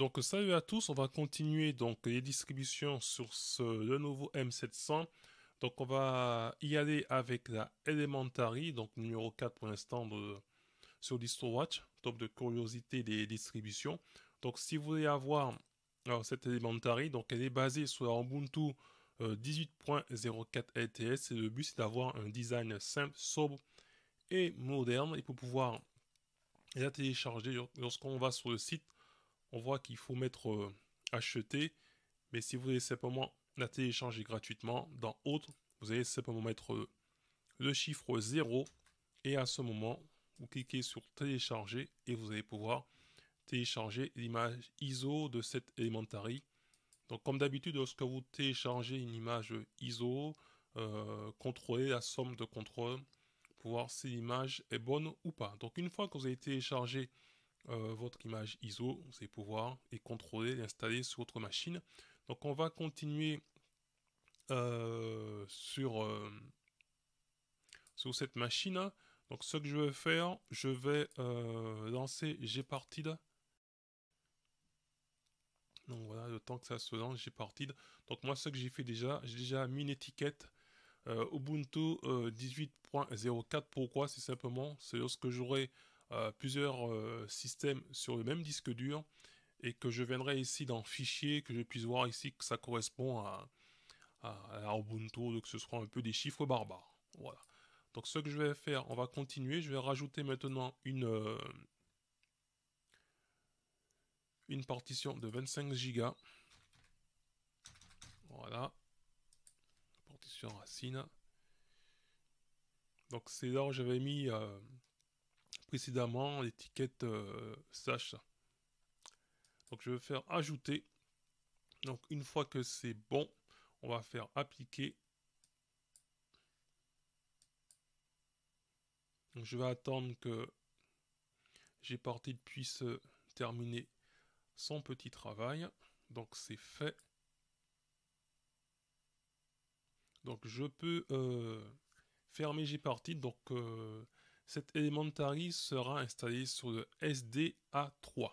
Donc salut à tous, on va continuer donc les distributions sur ce nouveau M700. Donc on va y aller avec la Elementary, donc numéro 4 pour l'instant euh, sur DistroWatch, top de curiosité des distributions. Donc si vous voulez avoir cette Elementary, donc elle est basée sur la Ubuntu 18.04 euh, LTS le but c'est d'avoir un design simple, sobre et moderne et pour pouvoir la télécharger lorsqu'on va sur le site on voit qu'il faut mettre euh, acheter, mais si vous voulez simplement la télécharger gratuitement dans autre, vous allez simplement mettre euh, le chiffre 0 et à ce moment, vous cliquez sur télécharger et vous allez pouvoir télécharger l'image ISO de cette Elementary. Donc comme d'habitude, lorsque vous téléchargez une image ISO, euh, contrôlez la somme de contrôle pour voir si l'image est bonne ou pas. Donc une fois que vous avez téléchargé euh, votre image ISO, vous allez pouvoir et contrôler, l'installer sur votre machine. Donc on va continuer euh, sur, euh, sur cette machine. Donc ce que je vais faire, je vais lancer Gpartid. Donc voilà, le temps que ça se lance, Gpartid. Donc moi ce que j'ai fait déjà, j'ai déjà mis une étiquette Ubuntu 18.04. Pourquoi C'est simplement, c'est lorsque j'aurai euh, plusieurs euh, systèmes sur le même disque dur et que je viendrai ici dans Fichier, que je puisse voir ici que ça correspond à, à, Ubuntu, donc ce soit un peu des chiffres barbares. Voilà. Donc ce que je vais faire, on va continuer. Je vais rajouter maintenant une, euh, une partition de 25 Go. Voilà. Partition racine. Donc c'est là où j'avais mis précédemment, l'étiquette euh, sache Donc je vais faire ajouter. Donc une fois que c'est bon, on va faire appliquer. je vais attendre que j'ai parti puisse euh, terminer son petit travail. Donc c'est fait. Donc je peux euh, fermer parti Donc cet Elementary sera installé sur le SDA3.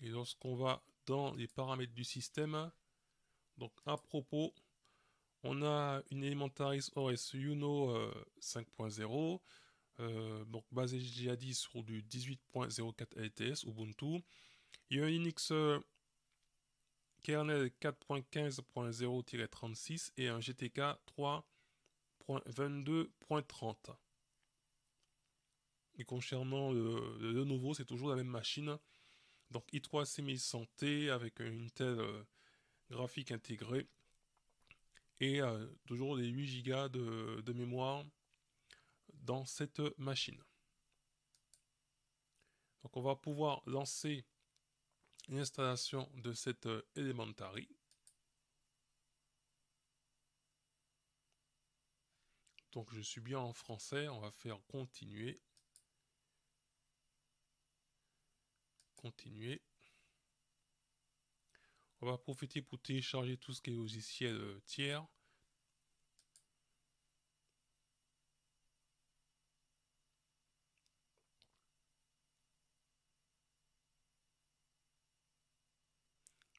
Et lorsqu'on va dans les paramètres du système, donc à propos, on a une Elementaris OS Uno 5.0, euh, euh, donc basée Jadis sur du 18.04 LTS Ubuntu. Il y a un Linux euh, kernel 4.15.0-36 et un GTK 3 22.30. Et concernant euh, le, nouveau c'est toujours la même machine. Donc i3 6100T avec une telle euh, graphique intégrée. Et euh, toujours les 8 Go de, de, mémoire dans cette machine. Donc on va pouvoir lancer l'installation de cette Elementary. Donc je suis bien en français, on va faire continuer. Continuer. On va profiter pour télécharger tout ce qui est logiciel euh, tiers.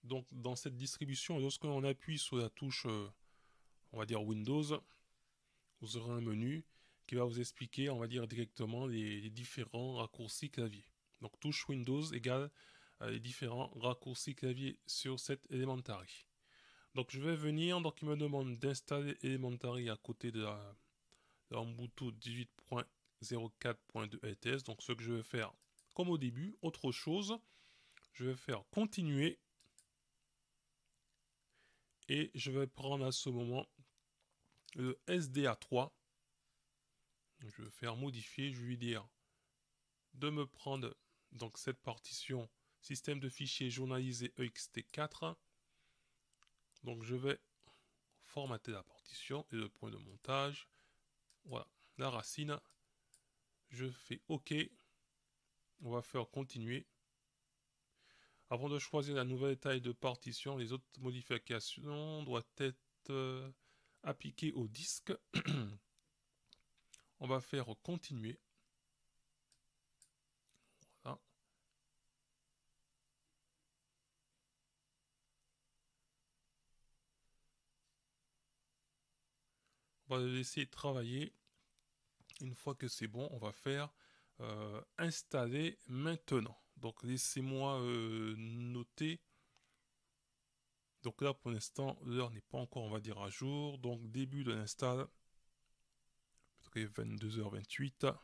Donc dans cette distribution, lorsque l'on appuie sur la touche, euh, on va dire Windows, vous aurez un menu qui va vous expliquer, on va dire directement, les, différents raccourcis clavier. Donc touche Windows égale euh, les différents raccourcis clavier sur cet Elementary. Donc je vais venir, donc il me demande d'installer Elementary à côté de la, de 18.04.2 LTS. E donc ce que je vais faire, comme au début, autre chose, je vais faire continuer. Et je vais prendre à ce moment le SDA3. Je vais faire modifier, je vais lui dire de me prendre donc cette partition système de fichiers journalisé EXT4. Donc je vais formater la partition et le point de montage. Voilà, la racine. Je fais OK. On va faire continuer. Avant de choisir la nouvelle taille de partition, les autres modifications doivent être euh, appliqué au disque. On va faire continuer. On va le laisser travailler. Une fois que c'est bon, on va faire euh, installer maintenant. Donc laissez-moi euh, noter donc là, pour l'instant, l'heure n'est pas encore, on va dire, à jour. Donc début de l'install, 22h28.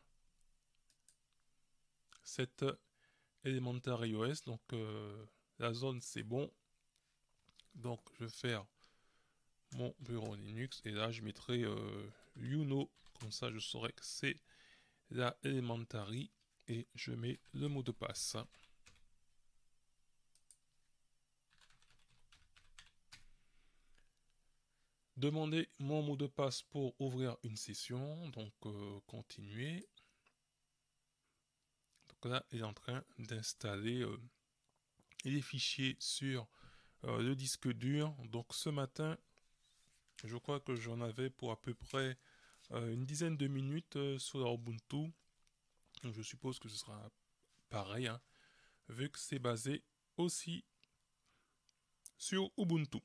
Cette elementary iOS. Donc euh, la zone, c'est bon. Donc je vais faire mon bureau Linux et là je mettrai Uno, euh, comme ça je saurai que c'est la Elementary et je mets le mot de passe. Demandez mon mot de passe pour ouvrir une session. Donc, euh, continuer. Donc là, il est en train d'installer euh, les fichiers sur euh, le disque dur. Donc ce matin, je crois que j'en avais pour à peu près une dizaine de minutes sur Ubuntu. je suppose que ce sera pareil, hein, vu que c'est basé aussi sur Ubuntu.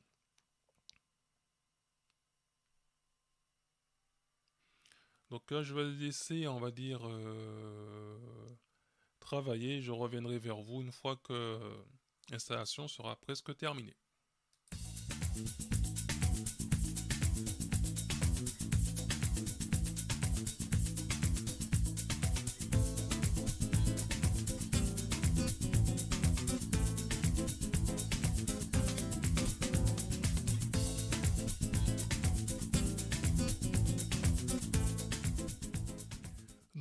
Donc là, je vais laisser, on va dire, euh, travailler. Je reviendrai vers vous une fois que l'installation sera presque terminée.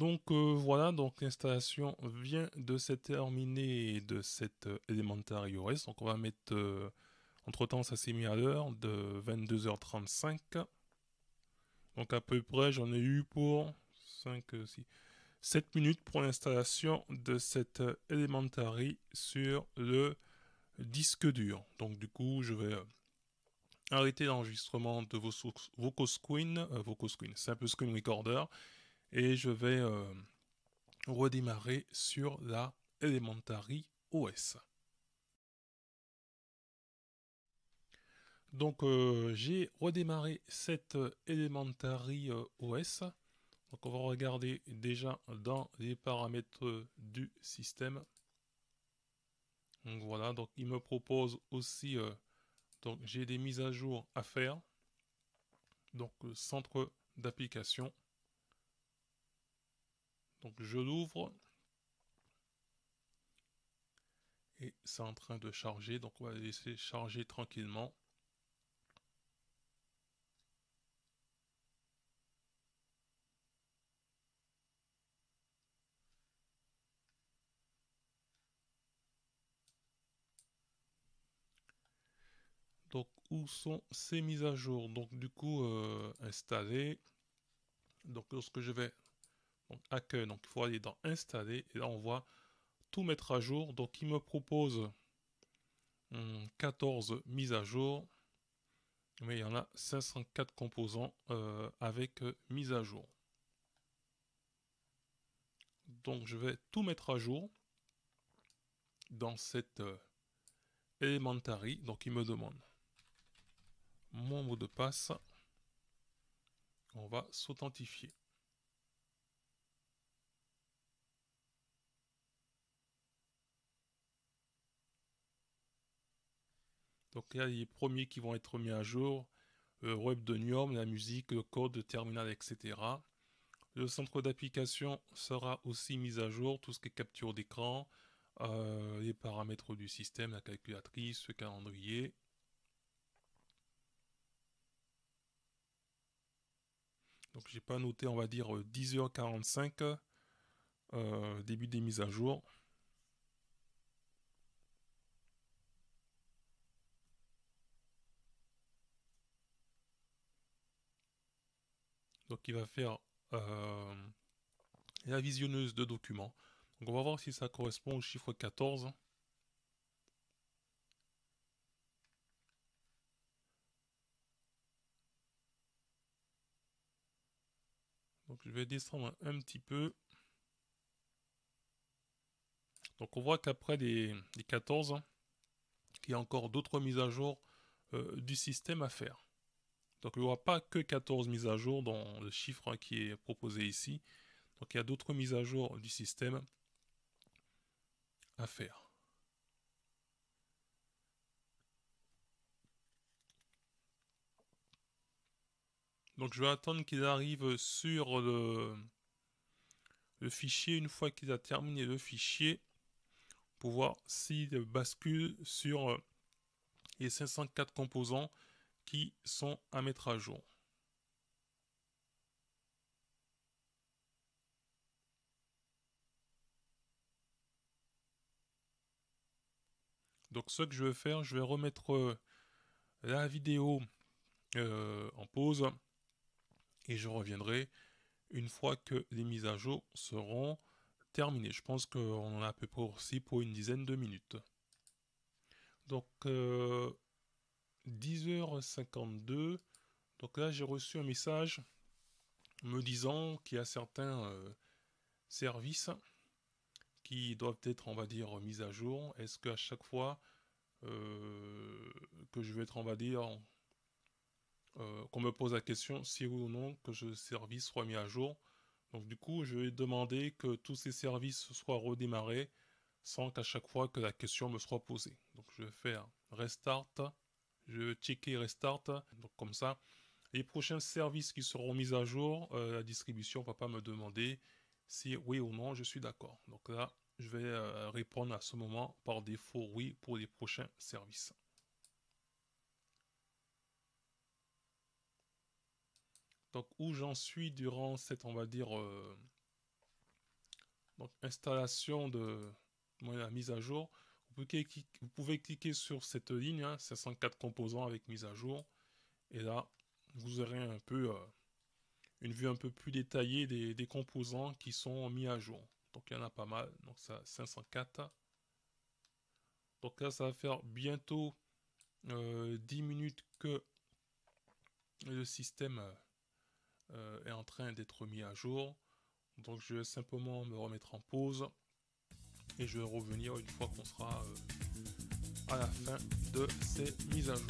Donc euh, voilà, donc l'installation vient de se terminer de cette euh, Elementary OS. Donc on va mettre, euh, entre temps ça s'est mis à l'heure de 22h35. Donc à peu près j'en ai eu pour 5, 6, 7 minutes pour l'installation de cette Elementary sur le disque dur. Donc du coup je vais arrêter l'enregistrement de vos, sources, vos c'est un peu Screen Recorder et je vais euh, redémarrer sur la Elementary OS. Donc euh, j'ai redémarré cette Elementary euh, OS. Donc on va regarder déjà dans les paramètres du système. Donc voilà, donc il me propose aussi, donc j'ai des mises à jour à faire. Donc centre d'application. Donc je l'ouvre. Et c'est en train de charger, donc on va laisser charger tranquillement. Donc où sont ces mises à jour Donc du coup euh, installé. Donc lorsque je vais donc Donc il faut aller dans Installer et là on voit tout mettre à jour. Donc il me propose 14 hum, mises à jour, mais il y en a 504 composants euh, avec euh, mise à jour. Donc je vais tout mettre à jour dans cette euh, Donc il me demande mon mot de passe. On va s'authentifier. Donc il y a les premiers qui vont être mis à jour, le euh, webdonium, la musique, le code, le terminal, etc. Le centre d'application sera aussi mis à jour, tout ce qui est capture d'écran, euh, les paramètres du système, la calculatrice, le calendrier. Donc j'ai pas noté, on va dire 10h45, euh, début des mises à jour. Donc il va faire euh, la visionneuse de documents. Donc on va voir si ça correspond au chiffre 14. Donc je vais descendre un petit peu. Donc on voit qu'après les, 14, il y a encore d'autres mises à jour euh, du système à faire. Donc il n'y aura pas que 14 mises à jour dans le chiffre qui est proposé ici. Donc il y a d'autres mises à jour du système à faire. Donc je vais attendre qu'il arrive sur le, le fichier. Une fois qu'il a terminé le fichier, pour voir s'il bascule sur euh, les 504 composants qui sont à mettre à jour. Donc ce que je vais faire, je vais remettre euh, la vidéo euh, en pause et je reviendrai une fois que les mises à jour seront terminées. Je pense qu'on en a à peu près aussi pour une dizaine de minutes. Donc euh, 10h52. Donc là, j'ai reçu un message me disant qu'il y a certains euh, services qui doivent être, on va dire, mis à jour. Est-ce qu'à chaque fois euh, que je vais être, on va dire, euh, qu'on me pose la question si oui ou non que ce service soit mis à jour. Donc du coup, je vais demander que tous ces services soient redémarrés sans qu'à chaque fois que la question me soit posée. Donc je vais faire restart je vais checker Restart. comme ça, les prochains services qui seront mis à jour, euh, la distribution va pas me demander si oui ou non je suis d'accord. Donc là, je vais euh, répondre à ce moment par défaut oui pour les prochains services. Donc où j'en suis durant cette, on va dire, euh, installation de la mise à jour. Vous pouvez, cliquer, sur cette ligne, 504 hein, composants avec mise à jour. Et là, vous aurez un peu euh, une vue un peu plus détaillée des, composants qui sont mis à jour. Donc il y en a pas mal. Donc ça, 504. Donc là, ça va faire bientôt 10 euh, minutes que le système euh, est en train d'être mis à jour. Donc je vais simplement me remettre en pause et je vais revenir une fois qu'on sera euh, à la fin de ces mises à jour.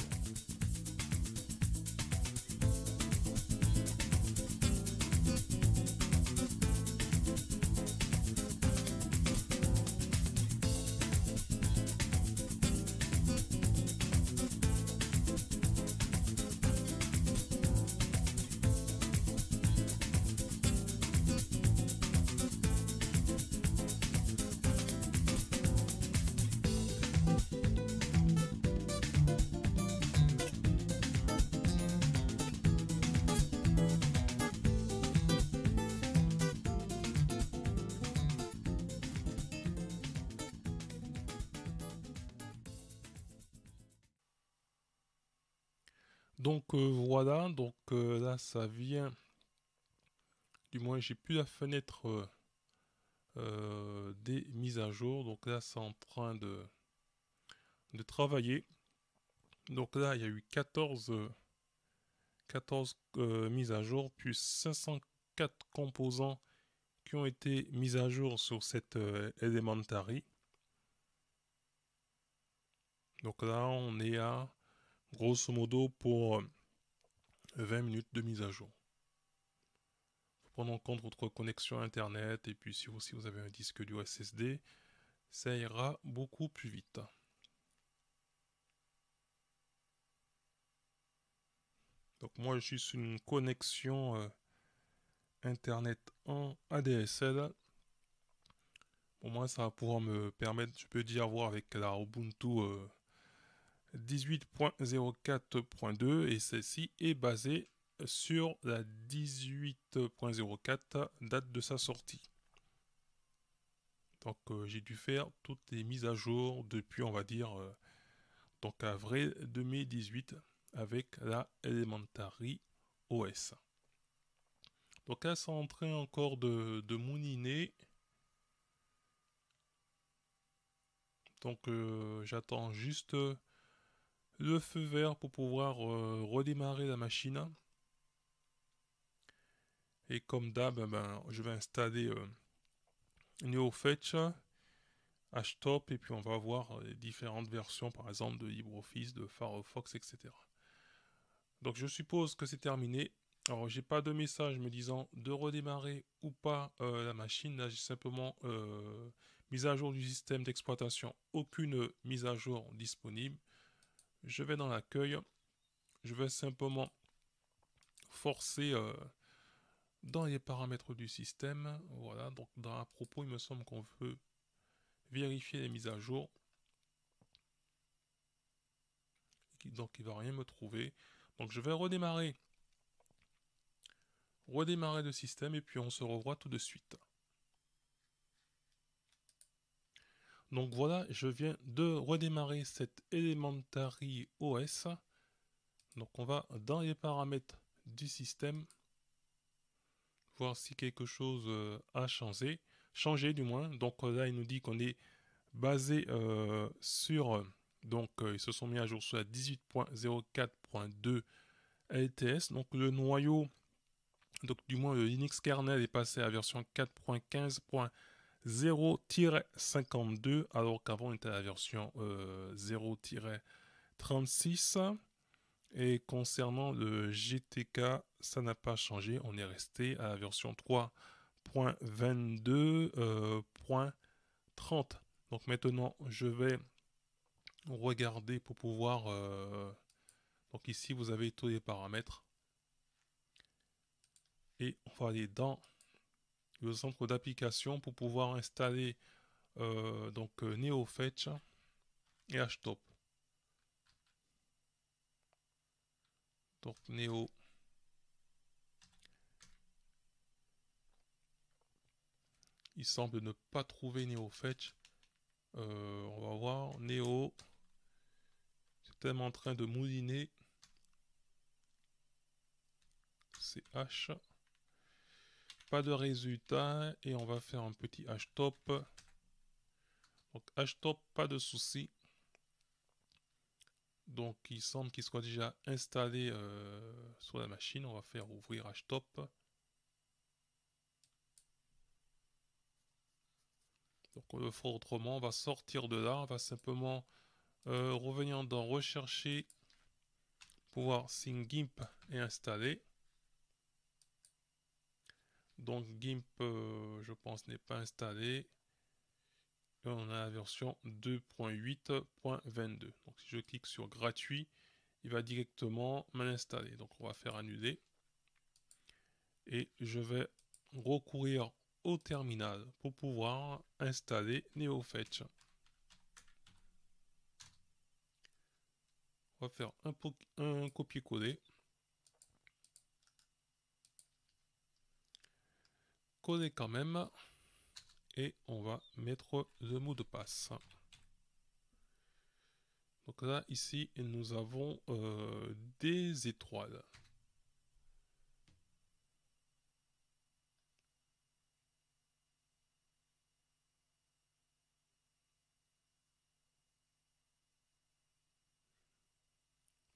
Donc euh, voilà, donc euh, là ça vient. Du moins j'ai plus la fenêtre euh, des mises à jour. Donc là c'est en train de, de travailler. Donc là il y a eu 14, 14 mises à jour, puis 504 composants qui ont été mis à jour sur cette Elementary. Donc là on est à grosso modo pour 20 euh, minutes de mise à jour. Il faut prendre en compte votre connexion Internet et puis si vous, vous avez un disque du SSD, ça ira beaucoup plus vite. Donc moi j'ai juste une connexion euh, Internet en ADSL. Pour moi ça va pouvoir me permettre, je peux dire, voir avec la Ubuntu euh, 18.04.2 et celle-ci est basée sur la 18.04 date de sa sortie. Donc euh, j'ai dû faire toutes les mises à jour depuis on va dire euh, donc avril 2018 avec la Elementary OS. Donc là c'est en encore de, de Donc euh, j'attends juste le feu vert pour pouvoir euh, redémarrer la machine. Et comme d'hab, ben, je vais installer euh, NeoFetch, HTOP, et puis on va voir les différentes versions, par exemple, de LibreOffice, de Firefox, etc. Donc je suppose que c'est terminé. Alors j'ai pas de message me disant de redémarrer ou pas euh, la machine. Là j'ai simplement mise à jour du système d'exploitation. Aucune mise à jour disponible. Je vais dans l'accueil. Je vais simplement forcer euh, dans les paramètres du système. Voilà, donc dans à propos, il me semble qu'on veut vérifier les mises à jour. Donc il ne va rien me trouver. Donc je vais redémarrer. Redémarrer le système et puis on se revoit tout de suite. Donc voilà, je viens de redémarrer cet Elementary OS. Donc on va dans les paramètres du système, voir si quelque chose euh, a changé. Changé du moins. Donc là, il nous dit qu'on est basé euh, sur... Donc euh, ils se sont mis à jour sur la 18.04.2 LTS. Donc le noyau, donc du moins le Linux kernel est passé à version 4.15. 0-52, alors qu'avant on était à la version 0-36. Euh, Et concernant le GTK, ça n'a pas changé, on est resté à la version 3.22.30. Euh, donc maintenant, je vais regarder pour pouvoir... Euh, donc ici, vous avez tous les paramètres. Et on va aller dans centre d'application pour pouvoir installer euh, donc donc euh, fetch et HTOP. Donc Neo il semble ne pas trouver néo Euh, on va voir Neo. C'est tellement en train de mouliner. CH pas de résultat et on va faire un petit htop. Donc htop, pas de souci. Donc il semble qu'il soit déjà installé euh, sur la machine. On va faire ouvrir htop. Donc on le fera autrement. On va sortir de là. On va simplement euh, revenir dans rechercher, pouvoir GIMP et installer. Donc GIMP, euh, je pense, n'est pas installé. Là, on a la version 2.8.22. Donc si je clique sur gratuit, il va directement m'installer. Donc on va faire annuler. Et je vais recourir au terminal pour pouvoir installer NeoFetch. On va faire un copier-coller. coller quand même. Et on va mettre le mot de passe. Donc là, ici, nous avons euh, des étoiles.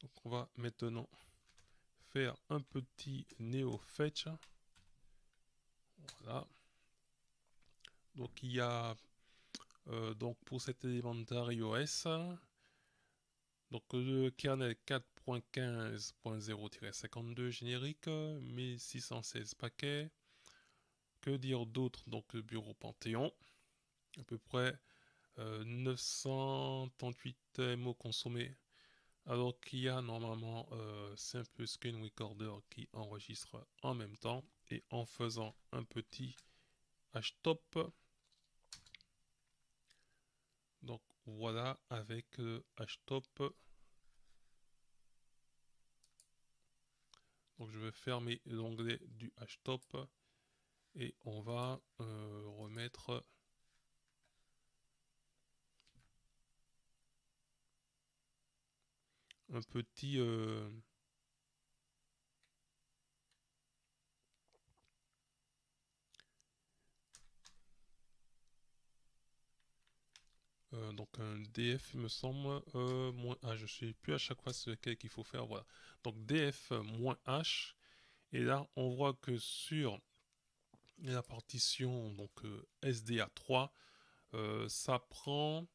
Donc on va maintenant faire un petit néo fetch donc il y a euh, donc pour cet élément iOS donc le euh, kernel 4.15.0-52 générique 1616 paquets. Que dire d'autre donc le bureau Panthéon à peu près 938 euh, MO consommés alors qu'il y a normalement euh, Simple Screen Recorder qui enregistre en même temps et en faisant un petit h top Donc voilà avec h euh, top Donc je vais fermer l'onglet du h top et on va euh, remettre un petit euh, Euh, donc un df me semble euh, moins h je sais plus à chaque fois ce qu'il faut faire voilà donc df moins h et là on voit que sur la partition donc euh, sda3 ça prend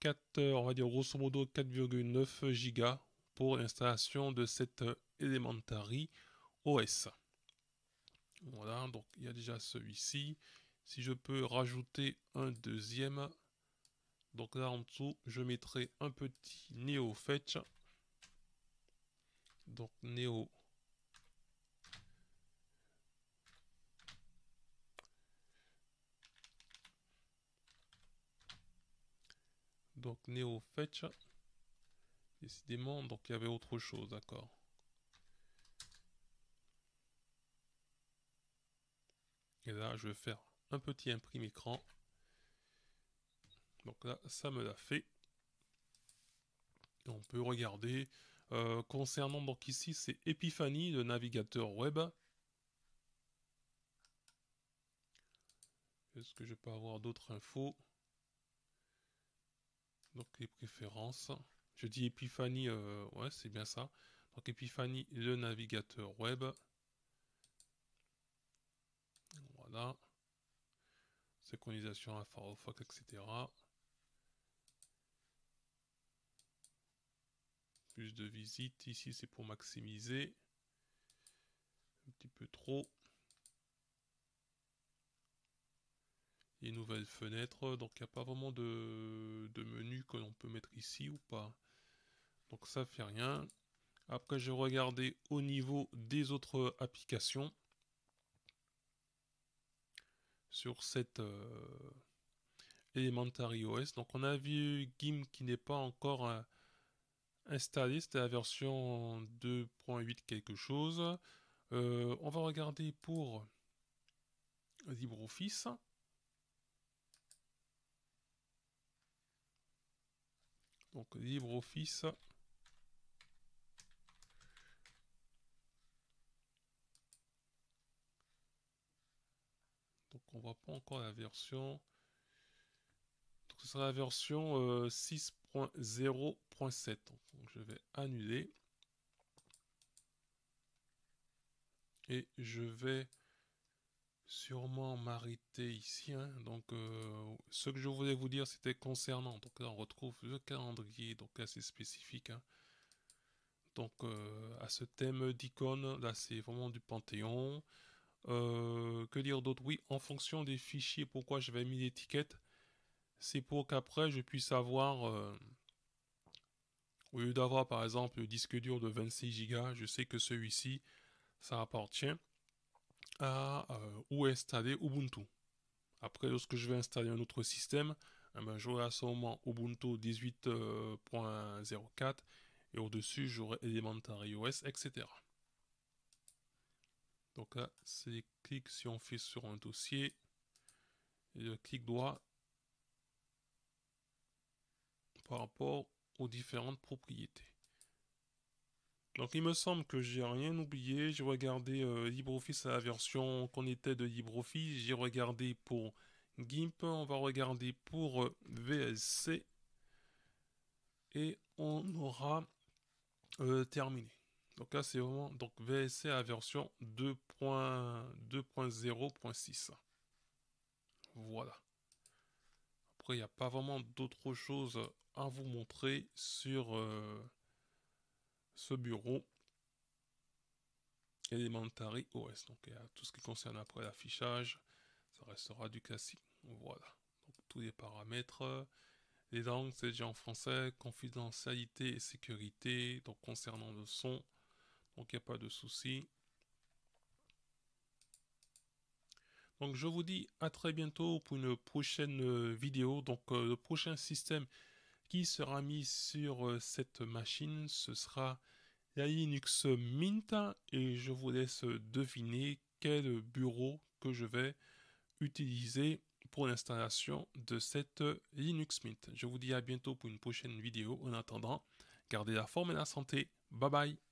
4 on va dire grosso modo 4,9 giga pour l'installation de cette elementary os voilà donc il y a déjà celui-ci si je peux rajouter un deuxième, donc là en dessous, je mettrai un petit neo fetch. Donc neo donc Neo Fetch. Décidément, donc il y avait autre chose, d'accord. Et là, je vais faire un petit imprime écran. Donc là, ça me l'a fait. on peut regarder. Euh, concernant, donc ici, c'est Epiphany, le navigateur web. Est-ce que je peux avoir d'autres infos Donc les préférences. Je dis Epiphany, euh, ouais, c'est bien ça. Donc Epiphany, le navigateur web. Voilà synchronisation à Firefox, etc. Plus de visites, ici c'est pour maximiser. Un petit peu trop. Les nouvelles fenêtres, donc il n'y a pas vraiment de, de menu que l'on peut mettre ici ou pas. Donc ça fait rien. Après j'ai regardé au niveau des autres applications sur cette euh, Elementary OS. Donc on a vu GIMP qui n'est pas encore euh, installé, c'était la version 2.8 quelque chose. Euh, on va regarder pour LibreOffice. Donc LibreOffice on voit pas encore la version. ce sera la version 6.0.7. Euh, donc je vais annuler. Et je vais sûrement m'arrêter ici. Hein. Donc, euh, ce que je voulais vous dire, c'était concernant. Donc là, on retrouve le calendrier, donc assez spécifique. Hein. Donc, euh, à ce thème d'icône, là, c'est vraiment du Panthéon. Euh, que dire d'autre Oui, en fonction des fichiers, pourquoi je j'avais mis l'étiquette, c'est pour qu'après je puisse avoir, euh, au lieu d'avoir par exemple le disque dur de 26 Go, je sais que celui-ci, ça appartient à euh, où installer Ubuntu. Après, lorsque je vais installer un autre système, eh ben, j'aurai à ce moment Ubuntu 18.04 et au-dessus, j'aurai Elementary OS, etc. Donc là, c'est clic, si on fait sur un dossier. le clic droit par rapport aux différentes propriétés. Donc il me semble que j'ai rien oublié. J'ai regardé euh, LibreOffice à la version qu'on était de LibreOffice. J'ai regardé pour GIMP. On va regarder pour euh, VSC. Et on aura euh, terminé. Donc là, c'est vraiment donc VSC à version 2.0.6. Voilà. Après, il n'y a pas vraiment d'autre chose à vous montrer sur euh, ce bureau. Elementary OS. Donc, il y tout ce qui concerne après l'affichage, ça restera du classique. Voilà. Donc, tous les paramètres. Les langues, c'est déjà en français. Confidentialité et sécurité. Donc, concernant le son. Donc, il n'y a pas de souci. Donc je vous dis à très bientôt pour une prochaine euh, vidéo. Donc euh, le prochain système qui sera mis sur euh, cette machine, ce sera la Linux Mint. Et je vous laisse deviner quel bureau que je vais utiliser pour l'installation de cette Linux Mint. Je vous dis à bientôt pour une prochaine vidéo. En attendant, gardez la forme et la santé. Bye bye